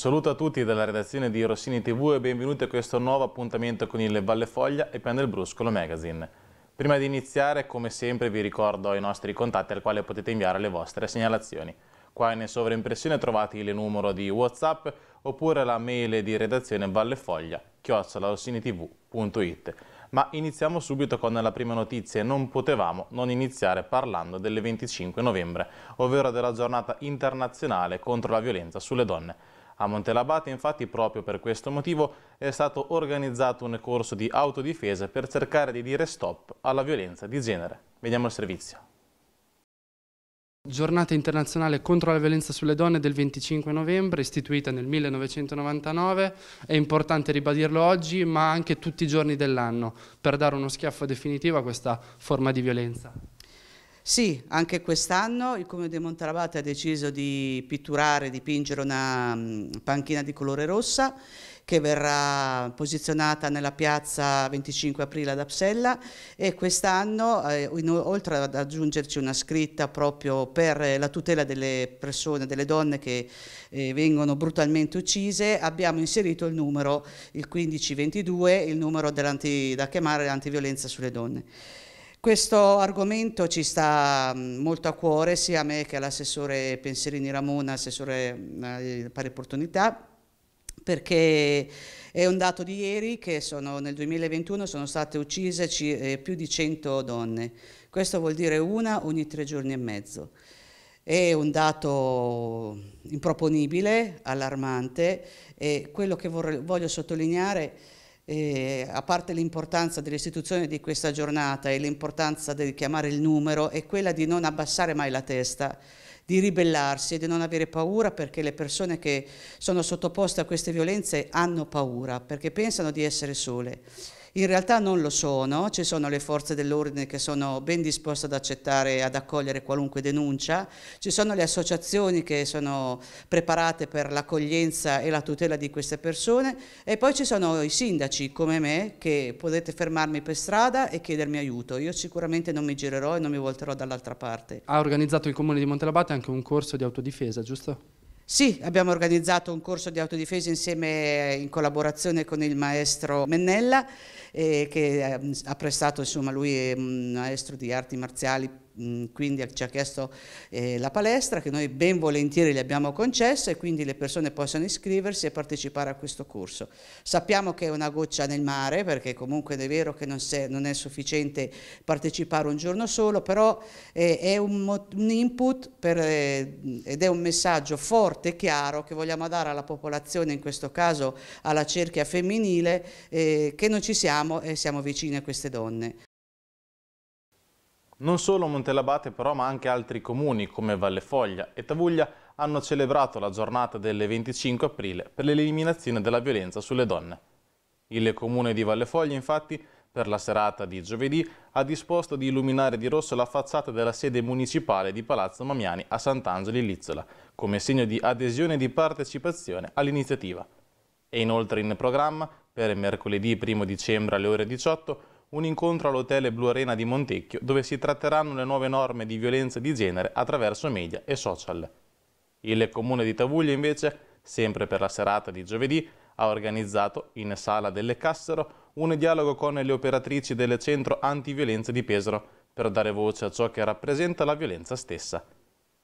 Un saluto a tutti dalla redazione di Rossini TV e benvenuti a questo nuovo appuntamento con il Valle Foglia e Pian del Bruscolo Magazine. Prima di iniziare, come sempre, vi ricordo i nostri contatti al quale potete inviare le vostre segnalazioni. Qua in sovraimpressione trovate il numero di Whatsapp oppure la mail di redazione vallefoglia-rossinitv.it. Ma iniziamo subito con la prima notizia e non potevamo non iniziare parlando del 25 novembre, ovvero della giornata internazionale contro la violenza sulle donne. A Montelabate infatti proprio per questo motivo è stato organizzato un corso di autodifesa per cercare di dire stop alla violenza di genere. Vediamo il servizio. Giornata internazionale contro la violenza sulle donne del 25 novembre, istituita nel 1999, è importante ribadirlo oggi, ma anche tutti i giorni dell'anno, per dare uno schiaffo definitivo a questa forma di violenza. Sì, anche quest'anno il Comune di Montalabate ha deciso di pitturare, dipingere una mm, panchina di colore rossa che verrà posizionata nella piazza 25 aprile ad Apsella e quest'anno, eh, oltre ad aggiungerci una scritta proprio per la tutela delle persone, delle donne che eh, vengono brutalmente uccise, abbiamo inserito il numero, il 1522, il numero da chiamare l'antiviolenza sulle donne. Questo argomento ci sta mm, molto a cuore sia a me che all'assessore Penserini Ramona, assessore eh, pari opportunità, perché è un dato di ieri che sono, nel 2021 sono state uccise eh, più di 100 donne. Questo vuol dire una ogni tre giorni e mezzo. È un dato improponibile, allarmante e quello che voglio sottolineare è eh, a parte l'importanza dell'istituzione di questa giornata e l'importanza di chiamare il numero, è quella di non abbassare mai la testa, di ribellarsi e di non avere paura perché le persone che sono sottoposte a queste violenze hanno paura, perché pensano di essere sole. In realtà non lo sono, ci sono le forze dell'ordine che sono ben disposte ad accettare e ad accogliere qualunque denuncia, ci sono le associazioni che sono preparate per l'accoglienza e la tutela di queste persone e poi ci sono i sindaci come me che potete fermarmi per strada e chiedermi aiuto. Io sicuramente non mi girerò e non mi volterò dall'altra parte. Ha organizzato il comune di Montelabate anche un corso di autodifesa, giusto? Sì, abbiamo organizzato un corso di autodifesa insieme eh, in collaborazione con il maestro Mennella eh, che ehm, ha prestato, insomma lui è un maestro di arti marziali Mm, quindi ci ha chiesto eh, la palestra che noi ben volentieri le abbiamo concessa e quindi le persone possono iscriversi e partecipare a questo corso. Sappiamo che è una goccia nel mare perché comunque è vero che non, se, non è sufficiente partecipare un giorno solo, però eh, è un, un input per, eh, ed è un messaggio forte e chiaro che vogliamo dare alla popolazione, in questo caso alla cerchia femminile, eh, che non ci siamo e siamo vicini a queste donne. Non solo Montelabate però ma anche altri comuni come Vallefoglia e Tavuglia hanno celebrato la giornata del 25 aprile per l'eliminazione della violenza sulle donne. Il comune di Vallefoglia infatti per la serata di giovedì ha disposto di illuminare di rosso la facciata della sede municipale di Palazzo Mamiani a Sant'Angeli in Lizzola come segno di adesione e di partecipazione all'iniziativa. E inoltre in programma per mercoledì 1 dicembre alle ore 18 un incontro all'hotel Blue Arena di Montecchio dove si tratteranno le nuove norme di violenza di genere attraverso media e social. Il comune di Tavuglia invece, sempre per la serata di giovedì, ha organizzato in sala delle Cassero un dialogo con le operatrici del centro antiviolenza di Pesaro per dare voce a ciò che rappresenta la violenza stessa.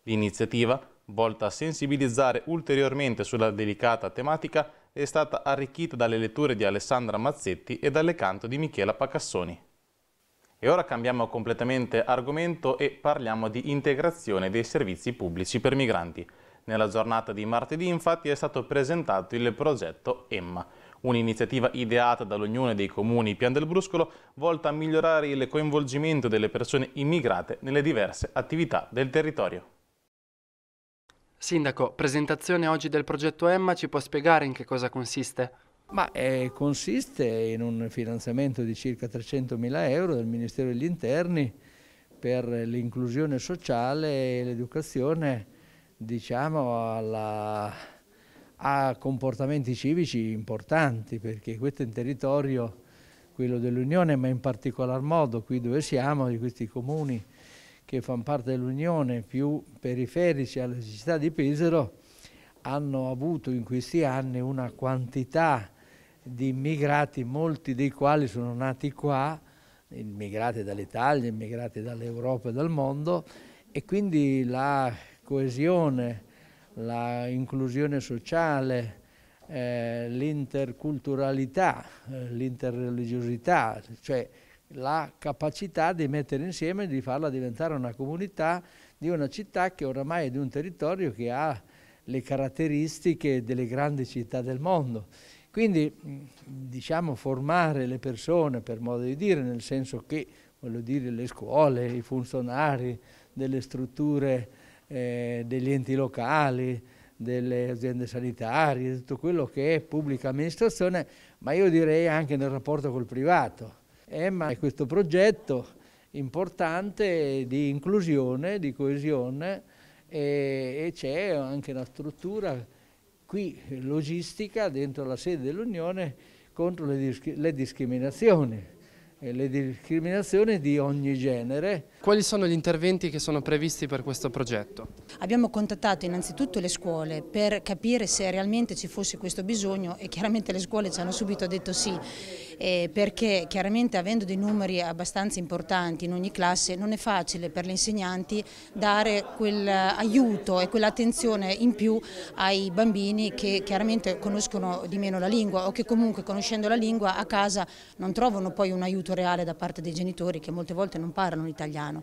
L'iniziativa, volta a sensibilizzare ulteriormente sulla delicata tematica, è stata arricchita dalle letture di Alessandra Mazzetti e dalle canto di Michela Pacassoni. E ora cambiamo completamente argomento e parliamo di integrazione dei servizi pubblici per migranti. Nella giornata di martedì infatti è stato presentato il progetto Emma, un'iniziativa ideata dall'Unione dei Comuni Pian del Bruscolo volta a migliorare il coinvolgimento delle persone immigrate nelle diverse attività del territorio. Sindaco, presentazione oggi del progetto Emma, ci può spiegare in che cosa consiste? Ma, eh, consiste in un finanziamento di circa 300.000 euro del Ministero degli Interni per l'inclusione sociale e l'educazione diciamo, alla, a comportamenti civici importanti, perché questo è un territorio, quello dell'Unione, ma in particolar modo qui dove siamo, di questi comuni, che fanno parte dell'Unione, più periferici alla città di Pesaro, hanno avuto in questi anni una quantità di immigrati, molti dei quali sono nati qua, immigrati dall'Italia, immigrati dall'Europa e dal mondo, e quindi la coesione, l'inclusione sociale, eh, l'interculturalità, eh, l'interreligiosità, cioè la capacità di mettere insieme, di farla diventare una comunità di una città che oramai è di un territorio che ha le caratteristiche delle grandi città del mondo. Quindi diciamo formare le persone per modo di dire, nel senso che voglio dire le scuole, i funzionari delle strutture eh, degli enti locali, delle aziende sanitarie, tutto quello che è pubblica amministrazione, ma io direi anche nel rapporto col privato EMMA è questo progetto importante di inclusione, di coesione e, e c'è anche una struttura qui logistica dentro la sede dell'Unione contro le, dis le discriminazioni le discriminazioni di ogni genere. Quali sono gli interventi che sono previsti per questo progetto? Abbiamo contattato innanzitutto le scuole per capire se realmente ci fosse questo bisogno e chiaramente le scuole ci hanno subito detto sì eh, perché chiaramente avendo dei numeri abbastanza importanti in ogni classe non è facile per gli insegnanti dare quell'aiuto eh, e quell'attenzione in più ai bambini che chiaramente conoscono di meno la lingua o che comunque conoscendo la lingua a casa non trovano poi un aiuto reale da parte dei genitori che molte volte non parlano l'italiano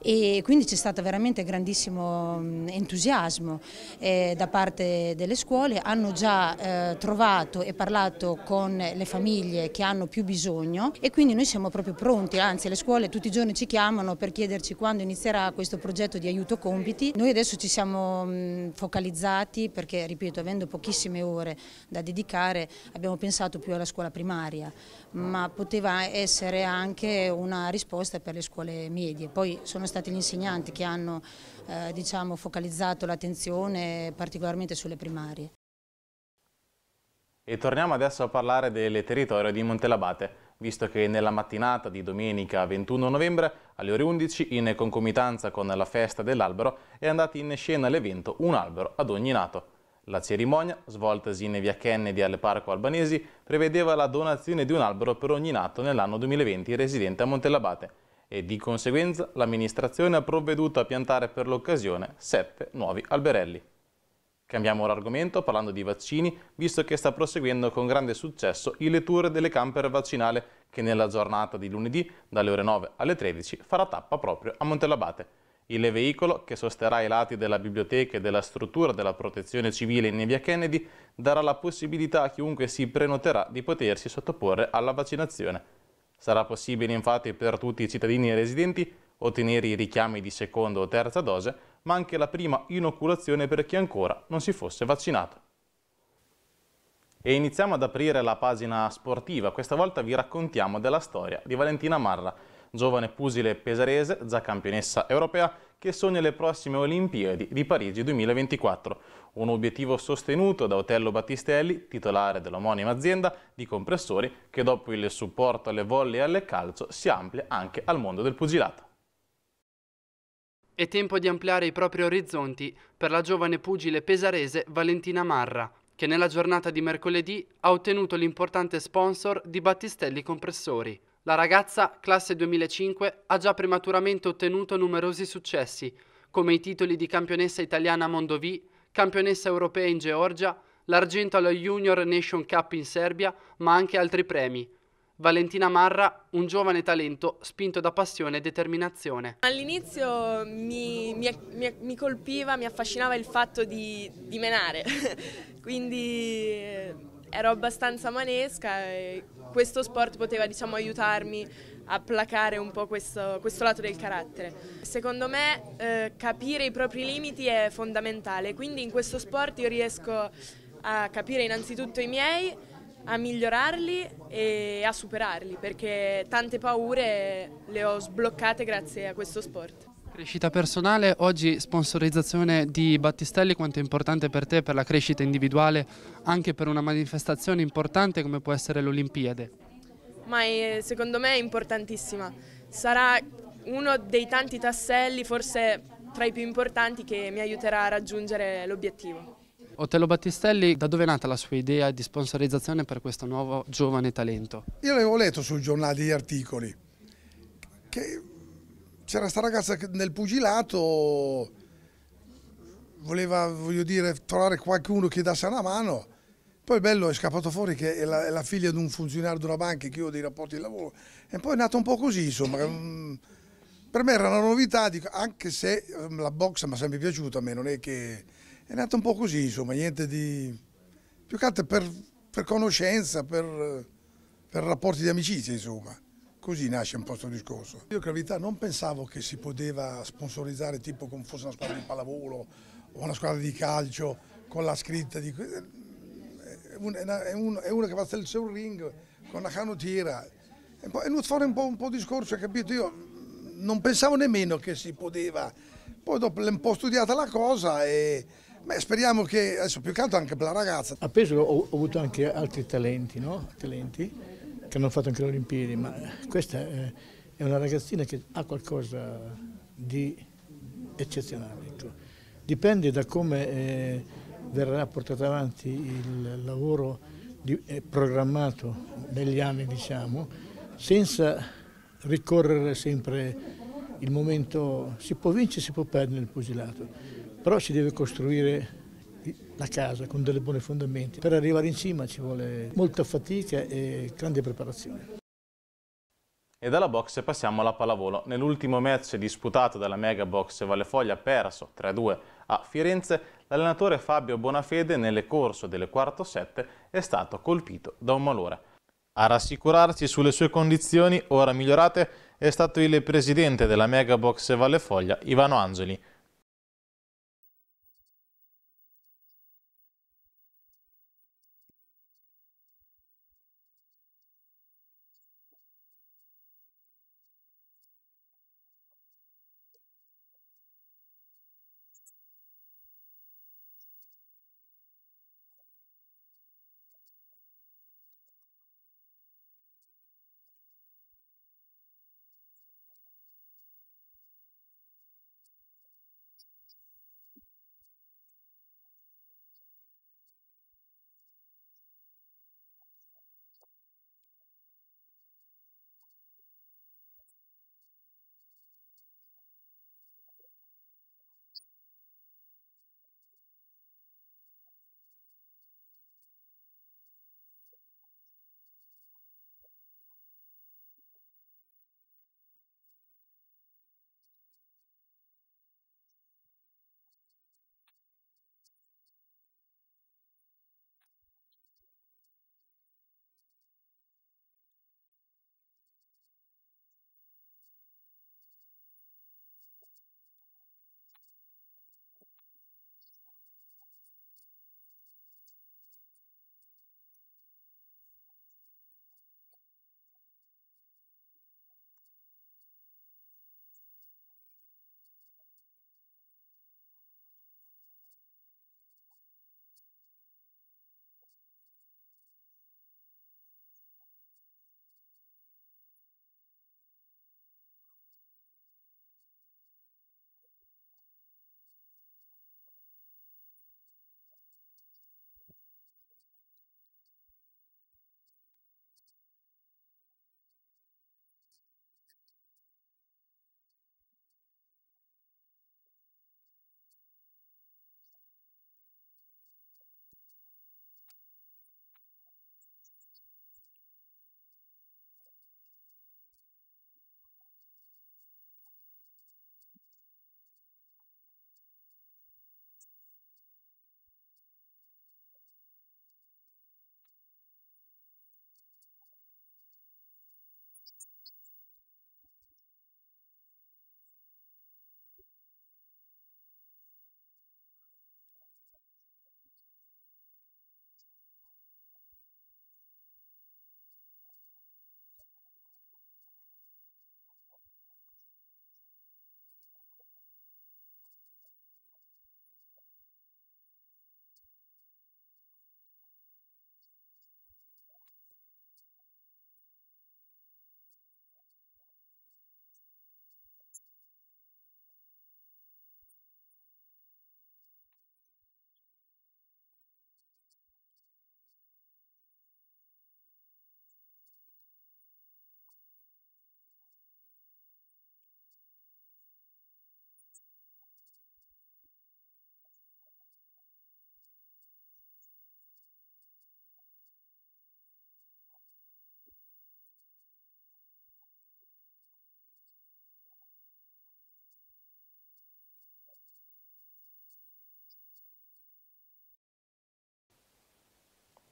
e quindi c'è stato veramente grandissimo mm, entusiasmo eh, da parte delle scuole, hanno già eh, trovato e parlato con le famiglie che hanno più bisogno e quindi noi siamo proprio pronti, anzi le scuole tutti i giorni ci chiamano per chiederci quando inizierà questo progetto di aiuto compiti. Noi adesso ci siamo mh, mm, focalizzati perché, ripeto, avendo pochissime ore da dedicare abbiamo pensato più alla scuola primaria, ma poteva essere anche una risposta per le scuole medie. Poi sono stati gli insegnanti che hanno eh, diciamo, focalizzato l'attenzione particolarmente sulle primarie. E torniamo adesso a parlare del territorio di Montelabate visto che nella mattinata di domenica 21 novembre alle ore 11, in concomitanza con la festa dell'albero, è andato in scena l'evento Un albero ad ogni nato. La cerimonia, svoltasi in via Kennedy al Parco Albanesi, prevedeva la donazione di un albero per ogni nato nell'anno 2020 residente a Montelabate e di conseguenza l'amministrazione ha provveduto a piantare per l'occasione sette nuovi alberelli. Cambiamo l'argomento parlando di vaccini, visto che sta proseguendo con grande successo il tour delle camper vaccinale che nella giornata di lunedì dalle ore 9 alle 13 farà tappa proprio a Montelabate. Il veicolo, che sosterrà i lati della biblioteca e della struttura della protezione civile in via Kennedy, darà la possibilità a chiunque si prenoterà di potersi sottoporre alla vaccinazione. Sarà possibile infatti per tutti i cittadini e residenti ottenere i richiami di seconda o terza dose, ma anche la prima inoculazione per chi ancora non si fosse vaccinato. E iniziamo ad aprire la pagina sportiva, questa volta vi raccontiamo della storia di Valentina Marra, giovane pusile pesarese, già campionessa europea, che sogna le prossime Olimpiadi di Parigi 2024. Un obiettivo sostenuto da Otello Battistelli, titolare dell'omonima azienda di compressori, che dopo il supporto alle volle e alle calcio si amplia anche al mondo del pugilato. È tempo di ampliare i propri orizzonti per la giovane pugile pesarese Valentina Marra, che nella giornata di mercoledì ha ottenuto l'importante sponsor di Battistelli Compressori. La ragazza, classe 2005, ha già prematuramente ottenuto numerosi successi, come i titoli di campionessa italiana a Mondovì, campionessa europea in Georgia, l'argento alla Junior Nation Cup in Serbia, ma anche altri premi. Valentina Marra, un giovane talento spinto da passione e determinazione. All'inizio mi, mi, mi, colpiva, mi affascinava il fatto di, di menare, quindi ero abbastanza manesca e questo sport poteva diciamo, aiutarmi a placare un po' questo, questo lato del carattere. Secondo me eh, capire i propri limiti è fondamentale, quindi in questo sport io riesco a capire innanzitutto i miei, a migliorarli e a superarli perché tante paure le ho sbloccate grazie a questo sport. Crescita personale, oggi sponsorizzazione di Battistelli, quanto è importante per te, per la crescita individuale, anche per una manifestazione importante come può essere l'Olimpiade? Ma è, eh, secondo me è importantissima, sarà uno dei tanti tasselli, forse tra i più importanti, che mi aiuterà a raggiungere l'obiettivo. Otello Battistelli, da dove è nata la sua idea di sponsorizzazione per questo nuovo giovane talento? Io l'avevo letto sul giornale degli articoli, che c'era questa ragazza che nel pugilato voleva, voglio dire, trovare qualcuno che dasse una mano. Poi bello è scappato fuori che è la, è la figlia di un funzionario di una banca che io ho dei rapporti di lavoro. E poi è nato un po' così, insomma. Mm, per me era una novità, dico, anche se mm, la box mi è sempre piaciuta, a me non è che... È nata un po' così, insomma, niente di... Più che altro per, per conoscenza, per, per rapporti di amicizia, insomma. Così nasce un po' questo discorso. Io, per verità, non pensavo che si poteva sponsorizzare tipo come fosse una squadra di pallavolo o una squadra di calcio con la scritta di... Eh, è uno, che va sul suo ring con una canottiera. E poi è venuto fuori un po', un po' discorso, capito? Io non pensavo nemmeno che si poteva. Poi dopo l'ho un po' studiata la cosa e... Beh, speriamo che, adesso più che altro anche per la ragazza. A Pesaro ho, ho avuto anche altri talenti, no? Talenti che hanno fatto anche le Olimpiadi, ma questa è, una ragazzina che ha qualcosa di eccezionale. Ecco. Dipende da come eh, verrà portato avanti il lavoro eh, programmato negli anni, diciamo, senza ricorrere sempre il momento, si può vincere, si può perdere il pugilato, però si deve costruire la casa con delle buone fondamenta. Per arrivare in cima ci vuole molta fatica e grande preparazione. E dalla box passiamo alla pallavolo. Nell'ultimo match disputato dalla Mega Box Vallefoglia perso 3-2 a Firenze, l'allenatore Fabio Bonafede nel corso del quarto set è stato colpito da un malore. A rassicurarci sulle sue condizioni, ora migliorate, è stato il presidente della Mega Box Vallefoglia, Ivano Angeli.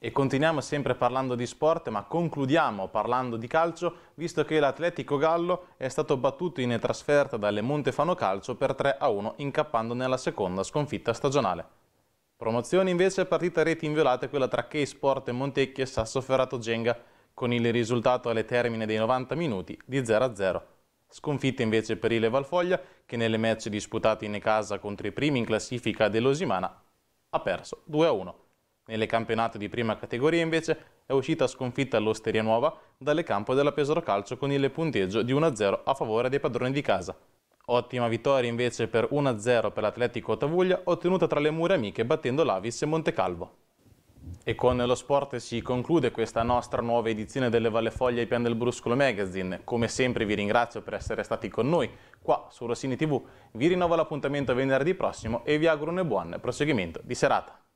E continuiamo sempre parlando di sport, ma concludiamo parlando di calcio, visto che l'Atletico Gallo è stato battuto in trasferta dalle Montefano Calcio per 3-1, incappando nella seconda sconfitta stagionale. Promozione invece partita a reti inviolate quella tra K-Sport e Montecchi e Sassoferrato Genga, con il risultato alle termine dei 90 minuti di 0-0. Sconfitta invece per il Valfoglia, che nelle match disputate in casa contro i primi in classifica dell'Osimana ha perso 2-1. Nelle campionate di prima categoria invece è uscita sconfitta l'Osteria Nuova dalle campo della Pesaro Calcio con il punteggio di 1-0 a favore dei padroni di casa. Ottima vittoria invece per 1-0 per l'Atletico Tavuglia ottenuta tra le mura amiche battendo l'Avis e Montecalvo. E con lo sport si conclude questa nostra nuova edizione delle Valle Foglie e Pian del Bruscolo Magazine. Come sempre vi ringrazio per essere stati con noi qua su Rossini TV. Vi rinnovo l'appuntamento venerdì prossimo e vi auguro un buon proseguimento di serata.